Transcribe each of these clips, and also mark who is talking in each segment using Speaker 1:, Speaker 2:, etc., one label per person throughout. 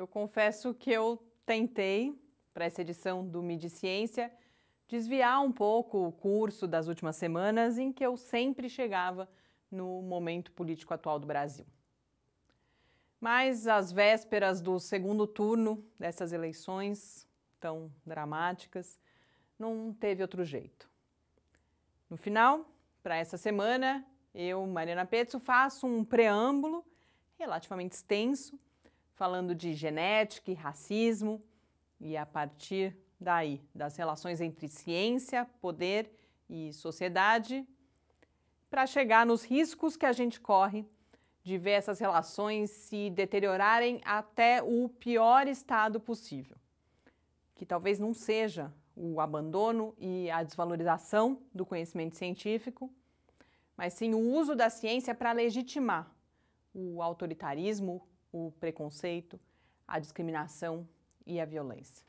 Speaker 1: Eu confesso que eu tentei, para essa edição do Midi Ciência, desviar um pouco o curso das últimas semanas em que eu sempre chegava no momento político atual do Brasil. Mas as vésperas do segundo turno dessas eleições tão dramáticas, não teve outro jeito. No final, para essa semana, eu, Mariana Pezzo, faço um preâmbulo relativamente extenso falando de genética e racismo, e a partir daí, das relações entre ciência, poder e sociedade, para chegar nos riscos que a gente corre de ver essas relações se deteriorarem até o pior estado possível, que talvez não seja o abandono e a desvalorização do conhecimento científico, mas sim o uso da ciência para legitimar o autoritarismo o preconceito, a discriminação e a violência.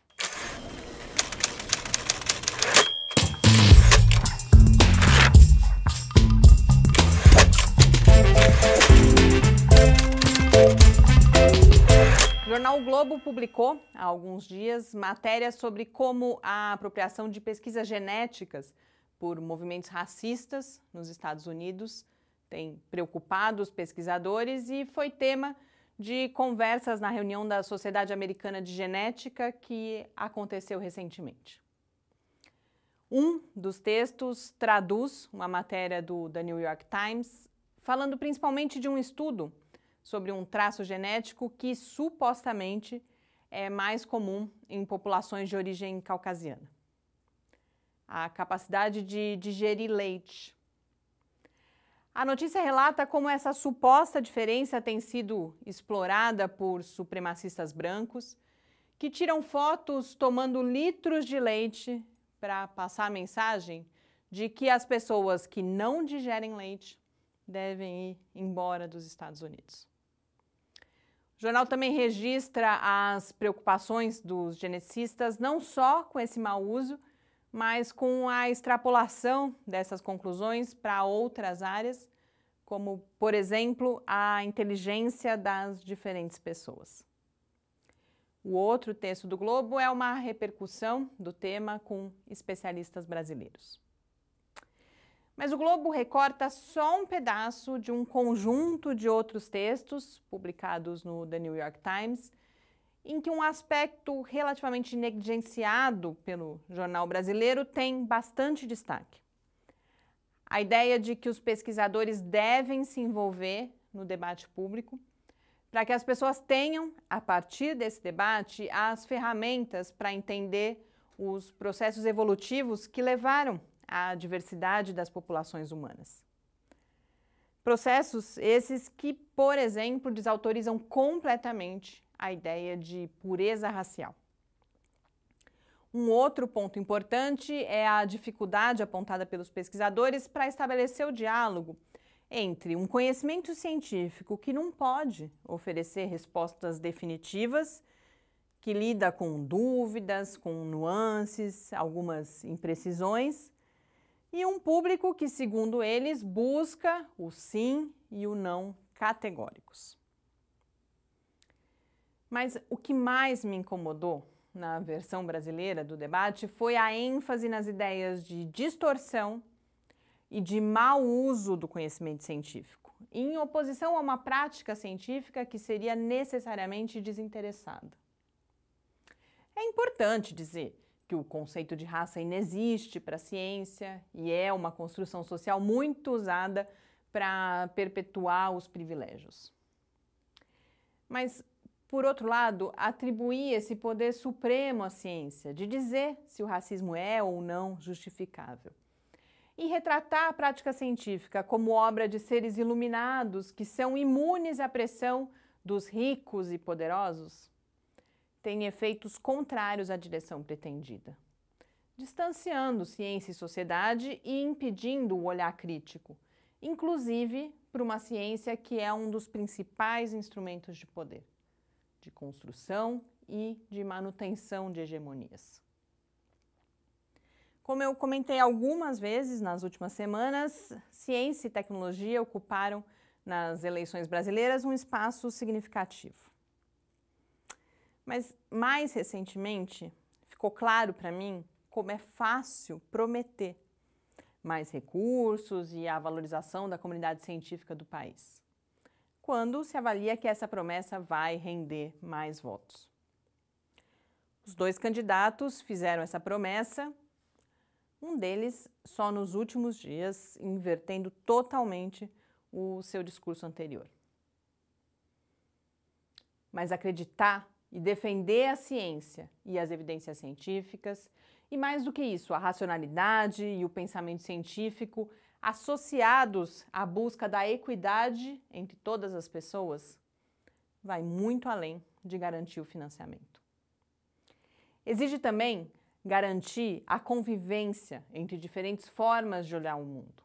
Speaker 1: O jornal o Globo publicou há alguns dias matéria sobre como a apropriação de pesquisas genéticas por movimentos racistas nos Estados Unidos tem preocupado os pesquisadores e foi tema de conversas na reunião da Sociedade Americana de Genética que aconteceu recentemente. Um dos textos traduz uma matéria do The New York Times, falando principalmente de um estudo sobre um traço genético que supostamente é mais comum em populações de origem caucasiana. A capacidade de digerir leite a notícia relata como essa suposta diferença tem sido explorada por supremacistas brancos que tiram fotos tomando litros de leite para passar a mensagem de que as pessoas que não digerem leite devem ir embora dos Estados Unidos. O jornal também registra as preocupações dos geneticistas não só com esse mau uso, mas com a extrapolação dessas conclusões para outras áreas, como, por exemplo, a inteligência das diferentes pessoas. O outro texto do Globo é uma repercussão do tema com especialistas brasileiros. Mas o Globo recorta só um pedaço de um conjunto de outros textos publicados no The New York Times em que um aspecto relativamente negligenciado pelo jornal brasileiro tem bastante destaque. A ideia de que os pesquisadores devem se envolver no debate público para que as pessoas tenham, a partir desse debate, as ferramentas para entender os processos evolutivos que levaram à diversidade das populações humanas. Processos esses que, por exemplo, desautorizam completamente a ideia de pureza racial. Um outro ponto importante é a dificuldade apontada pelos pesquisadores para estabelecer o diálogo entre um conhecimento científico que não pode oferecer respostas definitivas, que lida com dúvidas, com nuances, algumas imprecisões, e um público que, segundo eles, busca o sim e o não categóricos. Mas o que mais me incomodou na versão brasileira do debate foi a ênfase nas ideias de distorção e de mau uso do conhecimento científico, em oposição a uma prática científica que seria necessariamente desinteressada. É importante dizer que o conceito de raça inexiste para a ciência e é uma construção social muito usada para perpetuar os privilégios. Mas por outro lado, atribuir esse poder supremo à ciência, de dizer se o racismo é ou não justificável. E retratar a prática científica como obra de seres iluminados que são imunes à pressão dos ricos e poderosos tem efeitos contrários à direção pretendida, distanciando ciência e sociedade e impedindo o olhar crítico, inclusive para uma ciência que é um dos principais instrumentos de poder de construção e de manutenção de hegemonias. Como eu comentei algumas vezes nas últimas semanas, ciência e tecnologia ocuparam nas eleições brasileiras um espaço significativo. Mas mais recentemente, ficou claro para mim como é fácil prometer mais recursos e a valorização da comunidade científica do país quando se avalia que essa promessa vai render mais votos. Os dois candidatos fizeram essa promessa, um deles só nos últimos dias, invertendo totalmente o seu discurso anterior. Mas acreditar e defender a ciência e as evidências científicas, e mais do que isso, a racionalidade e o pensamento científico associados à busca da equidade entre todas as pessoas, vai muito além de garantir o financiamento. Exige também garantir a convivência entre diferentes formas de olhar o mundo,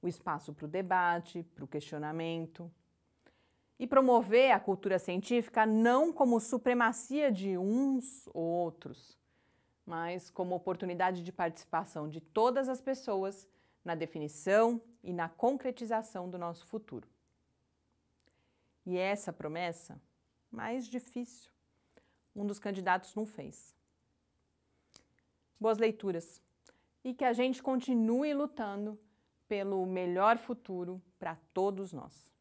Speaker 1: o espaço para o debate, para o questionamento, e promover a cultura científica não como supremacia de uns ou outros, mas como oportunidade de participação de todas as pessoas na definição e na concretização do nosso futuro. E é essa promessa, mais difícil, um dos candidatos não fez. Boas leituras e que a gente continue lutando pelo melhor futuro para todos nós.